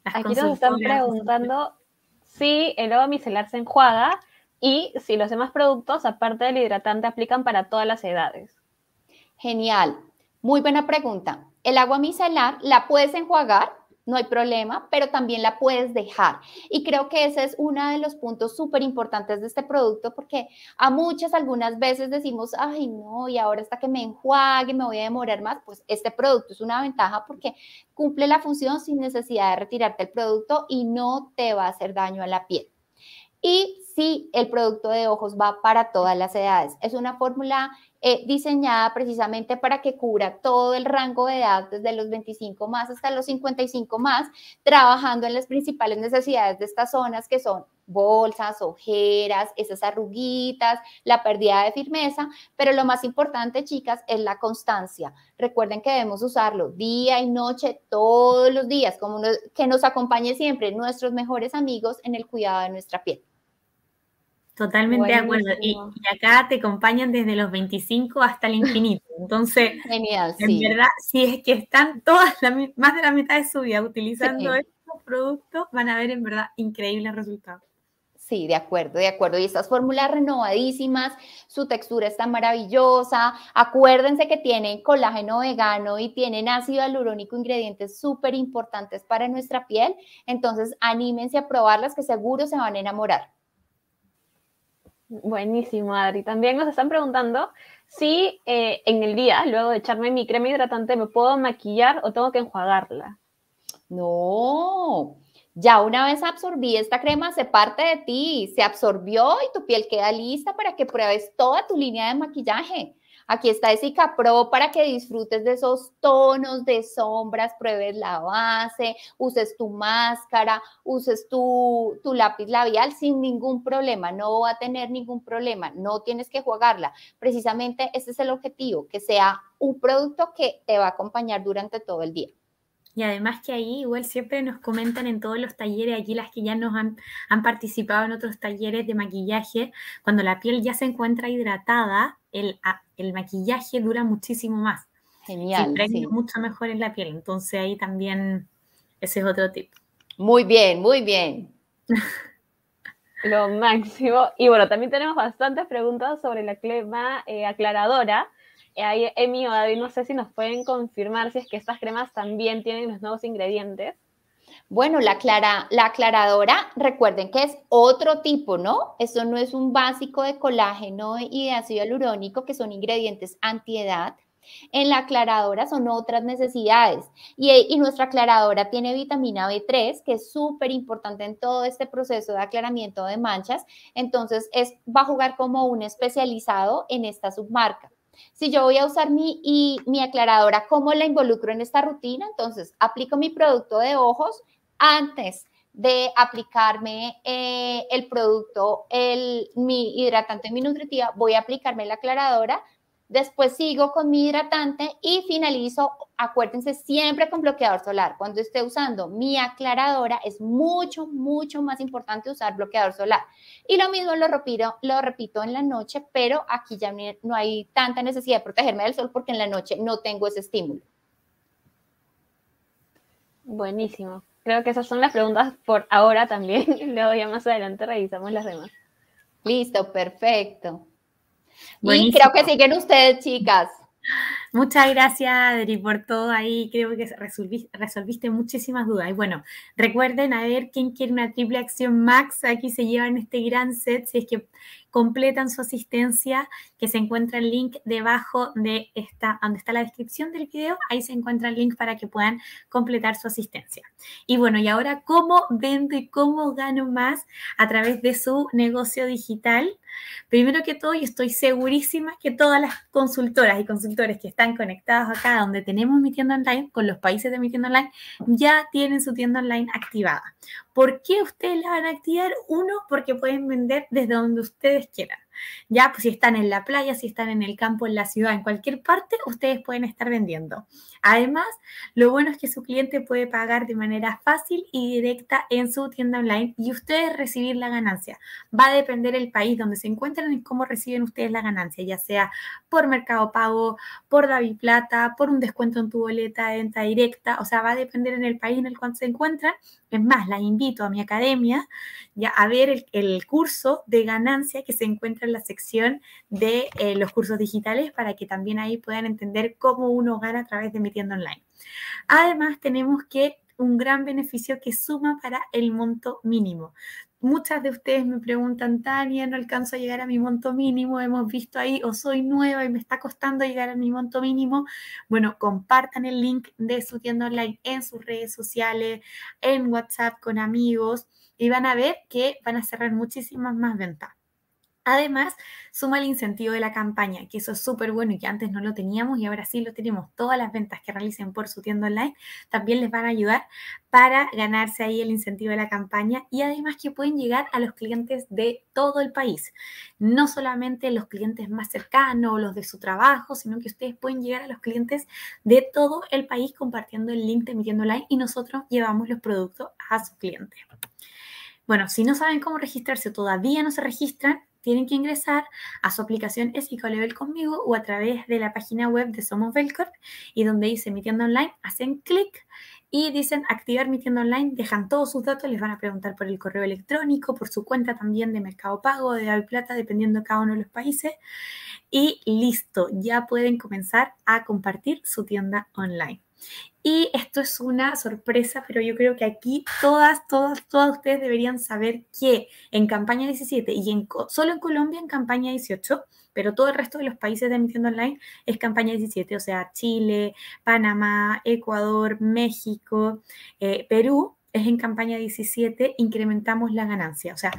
Aquí nos están preguntando si el agua micelar se enjuaga y si los demás productos, aparte del hidratante, aplican para todas las edades. Genial. Muy buena pregunta. El agua micelar la puedes enjuagar, no hay problema, pero también la puedes dejar. Y creo que ese es uno de los puntos súper importantes de este producto porque a muchas, algunas veces decimos, ay no, y ahora hasta que me enjuague me voy a demorar más, pues este producto es una ventaja porque cumple la función sin necesidad de retirarte el producto y no te va a hacer daño a la piel. Y sí, el producto de ojos va para todas las edades. Es una fórmula eh, diseñada precisamente para que cubra todo el rango de edad, desde los 25 más hasta los 55 más, trabajando en las principales necesidades de estas zonas que son bolsas, ojeras, esas arruguitas, la pérdida de firmeza, pero lo más importante, chicas, es la constancia. Recuerden que debemos usarlo día y noche, todos los días, como que nos acompañe siempre nuestros mejores amigos en el cuidado de nuestra piel. Totalmente de acuerdo. Y, acá te acompañan desde los 25 hasta el infinito. Entonces, en verdad, si es que están todas, más de la mitad de su vida utilizando estos productos, van a ver en verdad increíbles resultados. Sí, de acuerdo, de acuerdo. Y estas fórmulas renovadísimas, su textura está maravillosa. Acuérdense que tienen colágeno vegano y tienen ácido alurónico, ingredientes súper importantes para nuestra piel. Entonces, anímense a probarlas que seguro se van a enamorar. Buenísimo, Adri. También nos están preguntando si eh, en el día, luego de echarme mi crema hidratante, me puedo maquillar o tengo que enjuagarla. No, ya una vez absorbí esta crema, se parte de ti, se absorbió y tu piel queda lista para que pruebes toda tu línea de maquillaje. Aquí está Zika Pro para que disfrutes de esos tonos de sombras, pruebes la base, uses tu máscara, uses tu, tu, lápiz labial sin ningún problema, no va a tener ningún problema, no tienes que jugarla. Precisamente ese es el objetivo, que sea un producto que te va a acompañar durante todo el día. Y además que ahí igual siempre nos comentan en todos los talleres, aquí las que ya nos han, han participado en otros talleres de maquillaje, cuando la piel ya se encuentra hidratada, el, maquillaje dura muchísimo más. Genial. Siempre mucho mejor en la piel. Entonces ahí también ese es otro tip. Muy bien, muy bien. Lo máximo. Y bueno, también tenemos bastantes preguntas sobre la crema eh, aclaradora. Ahí, Emi o David, no sé si nos pueden confirmar si es que estas cremas también tienen los nuevos ingredientes. Bueno, la, clara, la aclaradora, recuerden que es otro tipo, ¿no? Eso no es un básico de colágeno y de ácido hialurónico, que son ingredientes antiedad. En la aclaradora son otras necesidades y, nuestra aclaradora tiene vitamina B3, que es súper importante en todo este proceso de aclaramiento de manchas. Entonces, va a jugar como un especializado en esta submarca. Si yo voy a usar mi, mi aclaradora, ¿cómo la involucro en esta rutina? Entonces, aplico mi producto de ojos antes de aplicarme eh, el producto, el, mi hidratante, mi nutritiva, voy a aplicarme la aclaradora después sigo con mi hidratante y finalizo, acuérdense, siempre con bloqueador solar. Cuando esté usando mi aclaradora, es mucho, mucho más importante usar bloqueador solar. Y lo mismo lo repito, lo repito en la noche, pero aquí ya no hay tanta necesidad de protegerme del sol porque en la noche no tengo ese estímulo. Buenísimo. Creo que esas son las preguntas por ahora también. Luego ya más adelante revisamos las demás. Listo, perfecto. Y creo que siguen ustedes, chicas. Muchas gracias, Adri, por todo ahí. Creo que resolviste, resolviste, muchísimas dudas. Y bueno, recuerden a ver quién quiere una triple acción max. Aquí se llevan este gran set. Si es que completan su asistencia, que se encuentra el link debajo de esta, donde está la descripción del video, ahí se encuentra el link para que puedan completar su asistencia. Y bueno, y ahora, ¿cómo vendo y cómo gano más a través de su negocio digital? Primero que todo, y estoy segurísima que todas las consultoras y consultores que están conectados acá, donde tenemos mi tienda online, con los países de mi tienda online, ya tienen su tienda online activada. ¿Por qué ustedes las van a activar? Uno, porque pueden vender desde donde ustedes quieran. Ya, pues si están en la playa, si están en el campo, en la ciudad, en cualquier parte, ustedes pueden estar vendiendo. Además, lo bueno es que su cliente puede pagar de manera fácil y directa en su tienda online y ustedes recibir la ganancia. Va a depender el país donde se encuentran y cómo reciben ustedes la ganancia, ya sea por Mercado Pago, por David Plata, por un descuento en tu boleta de venta directa. O sea, va a depender en el país en el cual se encuentran. Es más, la invito a mi academia ya a ver el curso de ganancia que se encuentra en la sección de eh, los cursos digitales para que también ahí puedan entender cómo uno gana a través de mi tienda Online. Además, tenemos que un gran beneficio que suma para el monto mínimo. Muchas de ustedes me preguntan, Tania, no alcanzo a llegar a mi monto mínimo, hemos visto ahí, o soy nueva y me está costando llegar a mi monto mínimo. Bueno, compartan el link de su tienda online en sus redes sociales, en WhatsApp con amigos y van a ver que van a cerrar muchísimas más ventas. Además, suma el incentivo de la campaña, que eso es súper bueno y que antes no lo teníamos y ahora sí lo tenemos. Todas las ventas que realicen por su tienda online también les van a ayudar para ganarse ahí el incentivo de la campaña y además que pueden llegar a los clientes de todo el país. No solamente los clientes más cercanos, o los de su trabajo, sino que ustedes pueden llegar a los clientes de todo el país compartiendo el link de mi tienda online y nosotros llevamos los productos a sus clientes. Bueno, si no saben cómo registrarse, todavía no se registran, tienen que ingresar a su aplicación Level conmigo o a través de la página web de Somos Belcorp y donde dice mi tienda online, hacen clic y dicen activar mi tienda online, dejan todos sus datos, les van a preguntar por el correo electrónico, por su cuenta también de Mercado Pago, de Al Plata, dependiendo de cada uno de los países. Y listo, ya pueden comenzar a compartir su tienda online. Y esto es una sorpresa, pero yo creo que aquí todas, todas, todas ustedes deberían saber que en campaña 17 y en, solo en Colombia en campaña 18, pero todo el resto de los países de emitiendo online es campaña 17, o sea, Chile, Panamá, Ecuador, México, eh, Perú, es en campaña 17, incrementamos la ganancia. O sea,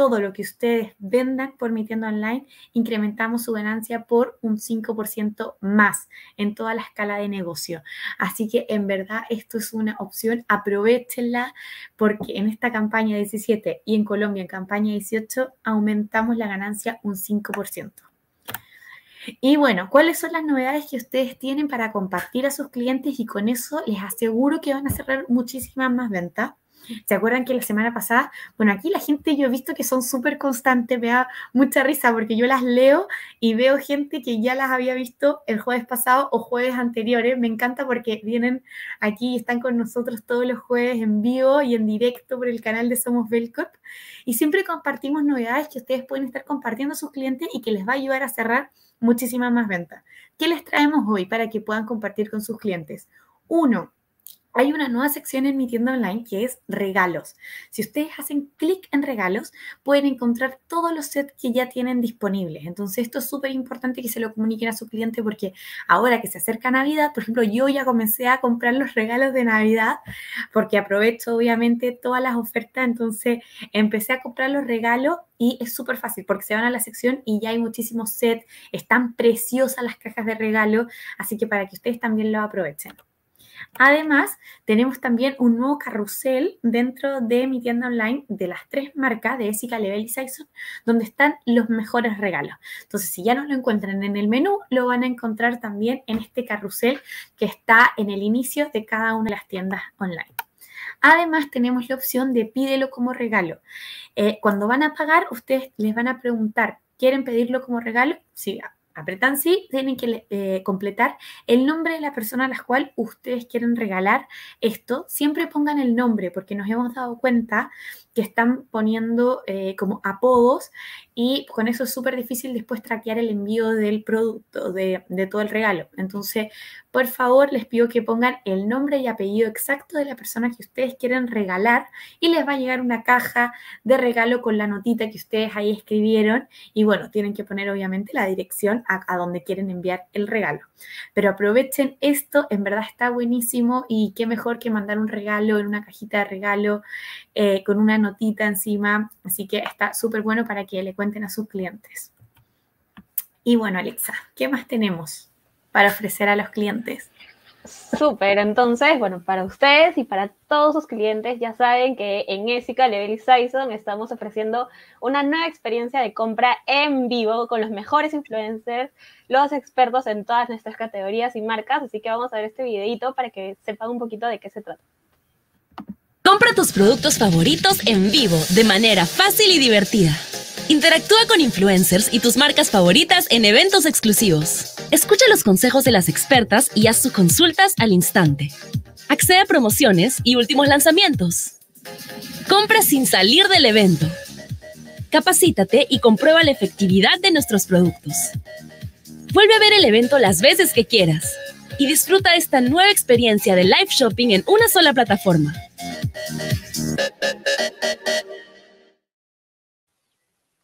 todo lo que ustedes vendan por mi online, incrementamos su ganancia por un 5% más en toda la escala de negocio. Así que en verdad esto es una opción, aprovechenla porque en esta campaña 17 y en Colombia en campaña 18 aumentamos la ganancia un 5%. Y bueno, ¿cuáles son las novedades que ustedes tienen para compartir a sus clientes? Y con eso les aseguro que van a cerrar muchísimas más ventas. ¿Se acuerdan que la semana pasada? Bueno, aquí la gente yo he visto que son súper constantes, me da mucha risa porque yo las leo y veo gente que ya las había visto el jueves pasado o jueves anteriores. Me encanta porque vienen aquí y están con nosotros todos los jueves en vivo y en directo por el canal de Somos Belcorp. Y siempre compartimos novedades que ustedes pueden estar compartiendo a sus clientes y que les va a ayudar a cerrar muchísimas más ventas. ¿Qué les traemos hoy para que puedan compartir con sus clientes? Uno, hay una nueva sección en mi tienda online que es regalos. Si ustedes hacen clic en regalos, pueden encontrar todos los sets que ya tienen disponibles. Entonces, esto es súper importante que se lo comuniquen a su cliente porque ahora que se acerca Navidad, por ejemplo, yo ya comencé a comprar los regalos de Navidad porque aprovecho obviamente todas las ofertas. Entonces, empecé a comprar los regalos y es súper fácil porque se van a la sección y ya hay muchísimos sets. Están preciosas las cajas de regalo, así que para que ustedes también lo aprovechen. Además, tenemos también un nuevo carrusel dentro de mi tienda online de las tres marcas de Essica, Level y Saison, donde están los mejores regalos. Entonces, si ya no lo encuentran en el menú, lo van a encontrar también en este carrusel que está en el inicio de cada una de las tiendas online. Además, tenemos la opción de pídelo como regalo. Eh, cuando van a pagar, ustedes les van a preguntar, ¿quieren pedirlo como regalo? Sí, apretan sí, tienen que eh, completar el nombre de la persona a la cual ustedes quieren regalar esto. Siempre pongan el nombre porque nos hemos dado cuenta que están poniendo eh, como apodos y con eso es súper difícil después traquear el envío del producto, de, de todo el regalo. Entonces por favor les pido que pongan el nombre y apellido exacto de la persona que ustedes quieren regalar y les va a llegar una caja de regalo con la notita que ustedes ahí escribieron y bueno, tienen que poner obviamente la dirección a, donde quieren enviar el regalo. Pero aprovechen esto, en verdad está buenísimo y qué mejor que mandar un regalo en una cajita de regalo eh, con una notita encima, así que está súper bueno para que le cuenten a sus clientes. Y bueno, Alexa, ¿qué más tenemos? para ofrecer a los clientes. Súper, entonces, bueno, para ustedes y para todos sus clientes, ya saben que en Essica Level y estamos ofreciendo una nueva experiencia de compra en vivo con los mejores influencers, los expertos en todas nuestras categorías y marcas, así que vamos a ver este videito para que sepan un poquito de qué se trata. Compra tus productos favoritos en vivo de manera fácil y divertida. Interactúa con influencers y tus marcas favoritas en eventos exclusivos. Escucha los consejos de las expertas y haz sus consultas al instante. Accede a promociones y últimos lanzamientos. Compra sin salir del evento. Capacítate y comprueba la efectividad de nuestros productos. Vuelve a ver el evento las veces que quieras y disfruta esta nueva experiencia de live shopping en una sola plataforma.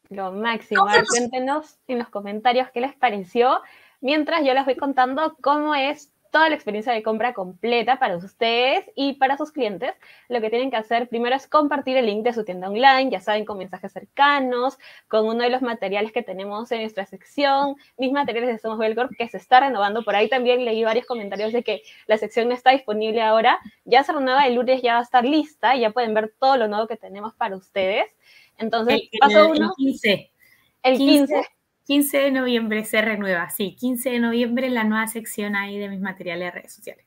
Lo máximo. cuéntenos en los comentarios qué les pareció, mientras yo les voy contando cómo es toda la experiencia de compra completa para ustedes y para sus clientes. Lo que tienen que hacer primero es compartir el link de su tienda online, ya saben, con mensajes cercanos, con uno de los materiales que tenemos en nuestra sección, mis materiales de Somos Belcorp que se está renovando. Por ahí también leí varios comentarios de que la sección no está disponible ahora. Ya se renueva, el lunes ya va a estar lista, y ya pueden ver todo lo nuevo que tenemos para ustedes. Entonces, paso uno. El 15. El 15. 15. de noviembre se renueva, sí, 15 de noviembre la nueva sección ahí de mis materiales de redes sociales.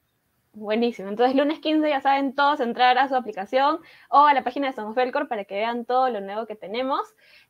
Buenísimo, entonces lunes 15 ya saben todos entrar a su aplicación o a la página de Somos para que vean todo lo nuevo que tenemos.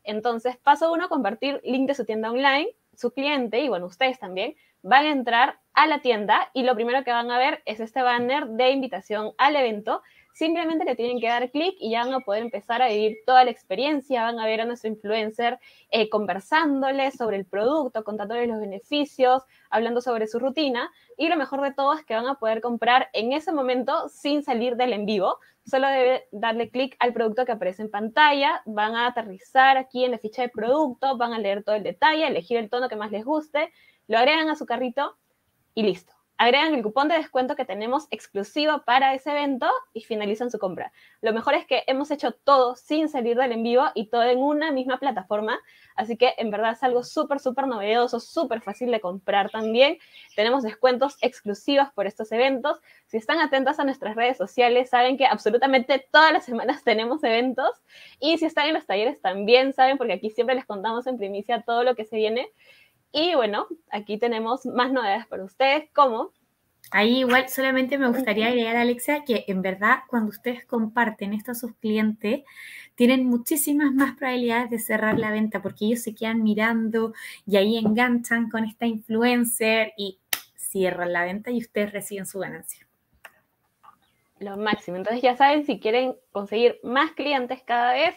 Entonces, paso uno, compartir link de su tienda online, su cliente y bueno, ustedes también van a entrar a la tienda y lo primero que van a ver es este banner de invitación al evento simplemente le tienen que dar clic y ya van a poder empezar a vivir toda la experiencia, van a ver a nuestro influencer eh, conversándole conversándoles sobre el producto, contándoles los beneficios, hablando sobre su rutina y lo mejor de todo es que van a poder comprar en ese momento sin salir del en vivo, solo debe darle clic al producto que aparece en pantalla, van a aterrizar aquí en la ficha de producto, van a leer todo el detalle, elegir el tono que más les guste, lo agregan a su carrito y listo agregan el cupón de descuento que tenemos exclusivo para ese evento y finalizan su compra. Lo mejor es que hemos hecho todo sin salir del en vivo y todo en una misma plataforma, así que en verdad es algo súper, súper novedoso, súper fácil de comprar también. Tenemos descuentos exclusivos por estos eventos. Si están atentas a nuestras redes sociales, saben que absolutamente todas las semanas tenemos eventos y si están en los talleres también saben, porque aquí siempre les contamos en primicia todo lo que se viene. Y bueno, aquí tenemos más novedades para ustedes, ¿Cómo? Ahí igual solamente me gustaría agregar, Alexia, que en verdad cuando ustedes comparten esto a sus clientes, tienen muchísimas más probabilidades de cerrar la venta porque ellos se quedan mirando y ahí enganchan con esta influencer y cierran la venta y ustedes reciben su ganancia. Lo máximo. Entonces ya saben, si quieren conseguir más clientes cada vez,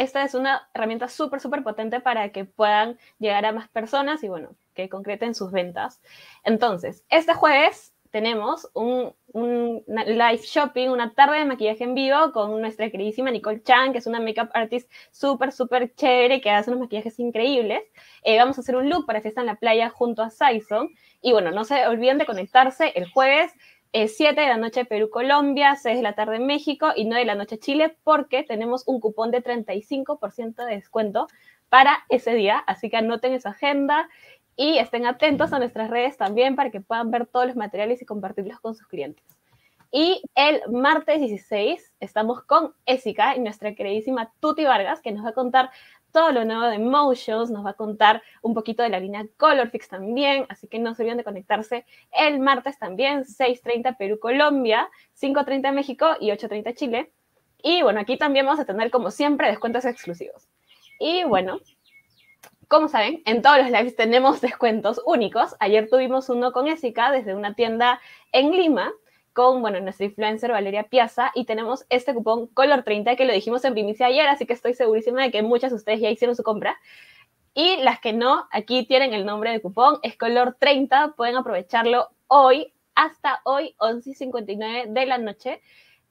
esta es una herramienta súper, súper potente para que puedan llegar a más personas y bueno, que concreten sus ventas. Entonces, este jueves tenemos un, live shopping, una tarde de maquillaje en vivo con nuestra queridísima Nicole Chan, que es una makeup artist súper, súper chévere, que hace unos maquillajes increíbles. Eh, vamos a hacer un look para fiesta en la playa junto a Saison. Y bueno, no se olviden de conectarse el jueves 7 de la noche Perú, Colombia, 6 de la tarde México y 9 de la noche Chile, porque tenemos un cupón de 35% de descuento para ese día. Así que anoten esa agenda y estén atentos a nuestras redes también para que puedan ver todos los materiales y compartirlos con sus clientes. Y el martes 16 estamos con y nuestra queridísima Tuti Vargas, que nos va a contar todo lo nuevo de Motions, nos va a contar un poquito de la línea Colorfix también, así que no se olviden de conectarse el martes también, 6.30 Perú-Colombia, 5.30 México y 8.30 Chile. Y bueno, aquí también vamos a tener, como siempre, descuentos exclusivos. Y bueno, como saben, en todos los lives tenemos descuentos únicos. Ayer tuvimos uno con Esica desde una tienda en Lima con, bueno, nuestra influencer Valeria Piazza y tenemos este cupón Color 30 que lo dijimos en primicia ayer, así que estoy segurísima de que muchas de ustedes ya hicieron su compra. Y las que no, aquí tienen el nombre del cupón, es Color 30, pueden aprovecharlo hoy hasta hoy 11.59 de la noche.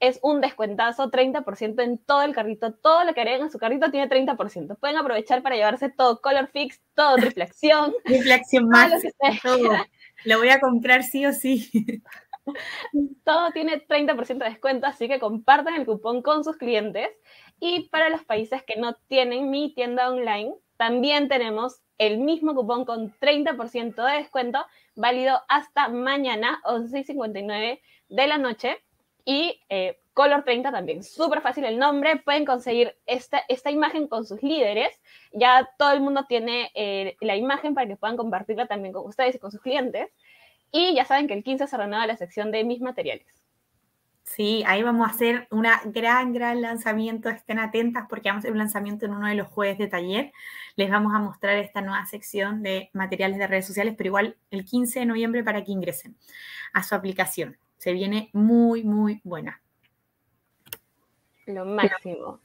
Es un descuentazo, 30% en todo el carrito. Todo lo que agreguen en su carrito tiene 30%. Pueden aprovechar para llevarse todo color fix, todo Reflexión reflexión más. lo voy a comprar sí o sí. Todo tiene 30% de descuento, así que compartan el cupón con sus clientes. Y para los países que no tienen mi tienda online, también tenemos el mismo cupón con 30% de descuento, válido hasta mañana 11.59 de la noche. Y eh, Color 30 también, súper fácil el nombre, pueden conseguir esta, imagen con sus líderes, ya todo el mundo tiene eh, la imagen para que puedan compartirla también con ustedes y con sus clientes. Y ya saben que el 15 se renueva la sección de mis materiales. Sí, ahí vamos a hacer un gran, gran lanzamiento. Estén atentas porque vamos a hacer un lanzamiento en uno de los jueves de taller. Les vamos a mostrar esta nueva sección de materiales de redes sociales, pero igual el 15 de noviembre para que ingresen a su aplicación. Se viene muy, muy buena. Lo máximo.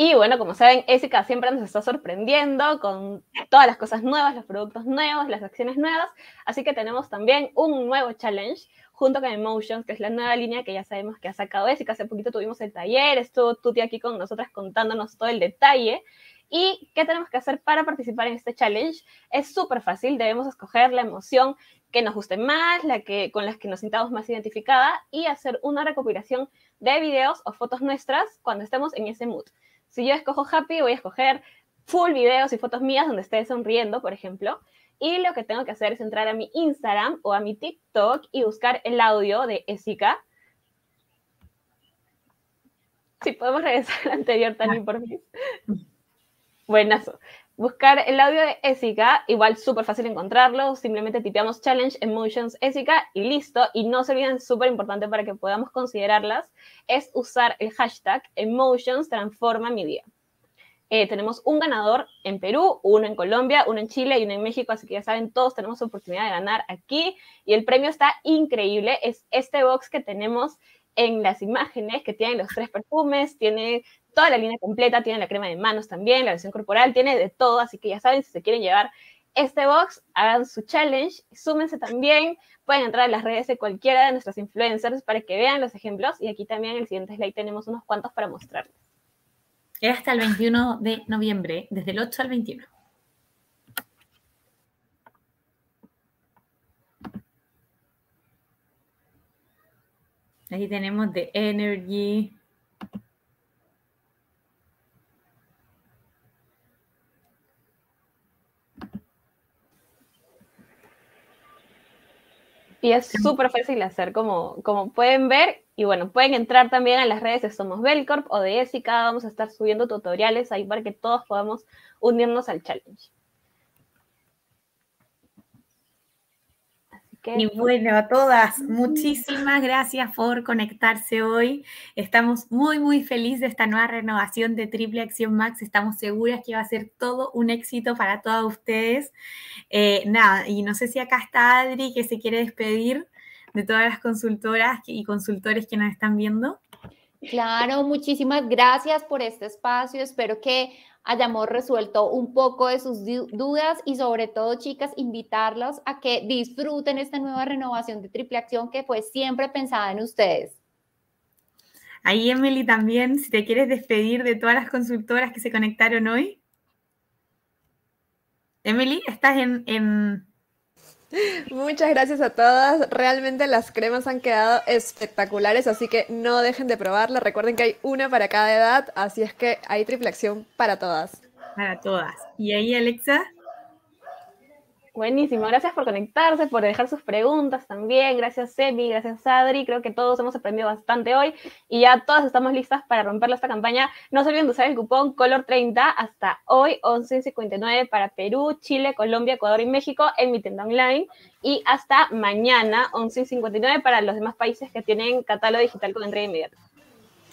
Y bueno, como saben, esica siempre nos está sorprendiendo con todas las cosas nuevas, los productos nuevos, las acciones nuevas. Así que tenemos también un nuevo challenge junto con Emotions, que es la nueva línea que ya sabemos que ha sacado Esica. Hace poquito tuvimos el taller, estuvo Tuti aquí con nosotras contándonos todo el detalle. ¿Y qué tenemos que hacer para participar en este challenge? Es súper fácil, debemos escoger la emoción que nos guste más, la que, con las que nos sintamos más identificada y hacer una recopilación de videos o fotos nuestras cuando estemos en ese mood. Si yo escojo happy, voy a escoger full videos y fotos mías donde esté sonriendo, por ejemplo. Y lo que tengo que hacer es entrar a mi Instagram o a mi TikTok y buscar el audio de Esika. Si podemos regresar al anterior, también, por mí. Ah. Buenazo buscar el audio de Esica, igual súper fácil encontrarlo, simplemente tipeamos challenge emotions Esica y listo. Y no se olviden, súper importante para que podamos considerarlas, es usar el hashtag emotions transforma mi día. Eh, tenemos un ganador en Perú, uno en Colombia, uno en Chile y uno en México, así que ya saben, todos tenemos oportunidad de ganar aquí. Y el premio está increíble, es este box que tenemos en las imágenes que tiene los tres perfumes, tiene toda la línea completa, tiene la crema de manos también, la versión corporal, tiene de todo, así que ya saben, si se quieren llevar este box, hagan su challenge, súmense también, pueden entrar a las redes de cualquiera de nuestras influencers para que vean los ejemplos y aquí también en el siguiente slide tenemos unos cuantos para mostrarles. Es hasta el 21 de noviembre, desde el 8 al 21. Aquí tenemos The Energy, Y es súper fácil hacer, como, como pueden ver. Y bueno, pueden entrar también a las redes de Somos Belcorp o de Esica. Vamos a estar subiendo tutoriales ahí para que todos podamos unirnos al challenge. Y bueno, a todas, muchísimas gracias por conectarse hoy. Estamos muy, muy felices de esta nueva renovación de Triple Acción Max. Estamos seguras que va a ser todo un éxito para todas ustedes. Eh, nada, y no sé si acá está Adri que se quiere despedir de todas las consultoras y consultores que nos están viendo. Claro, muchísimas gracias por este espacio. Espero que hayamos resuelto un poco de sus dudas y sobre todo, chicas, invitarlos a que disfruten esta nueva renovación de Triple Acción que fue siempre pensada en ustedes. Ahí, Emily, también, si te quieres despedir de todas las consultoras que se conectaron hoy. Emily, estás en, en, Muchas gracias a todas. Realmente las cremas han quedado espectaculares, así que no dejen de probarlas. Recuerden que hay una para cada edad, así es que hay triple acción para todas. Para todas. ¿Y ahí, Alexa? Buenísimo, gracias por conectarse, por dejar sus preguntas también. Gracias, Semi, gracias, Adri. Creo que todos hemos aprendido bastante hoy y ya todas estamos listas para romperla esta campaña. No se olviden de usar el cupón Color30 hasta hoy, 11.59 para Perú, Chile, Colombia, Ecuador y México en mi tienda online y hasta mañana, 11.59 para los demás países que tienen catálogo digital con entrega inmediata.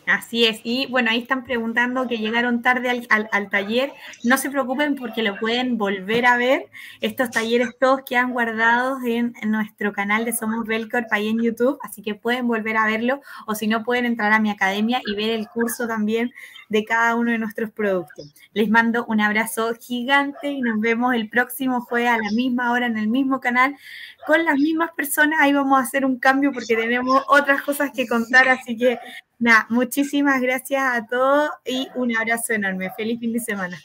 Así es. Y bueno, ahí están preguntando que llegaron tarde al, taller. No se preocupen porque lo pueden volver a ver. Estos talleres todos quedan guardados en, nuestro canal de Somos Belcorp ahí en YouTube. Así que pueden volver a verlo o si no pueden entrar a mi academia y ver el curso también de cada uno de nuestros productos. Les mando un abrazo gigante y nos vemos el próximo jueves a la misma hora en el mismo canal con las mismas personas. Ahí vamos a hacer un cambio porque tenemos otras cosas que contar. Así que Nada, muchísimas gracias a todos y un abrazo enorme. Feliz fin de semana.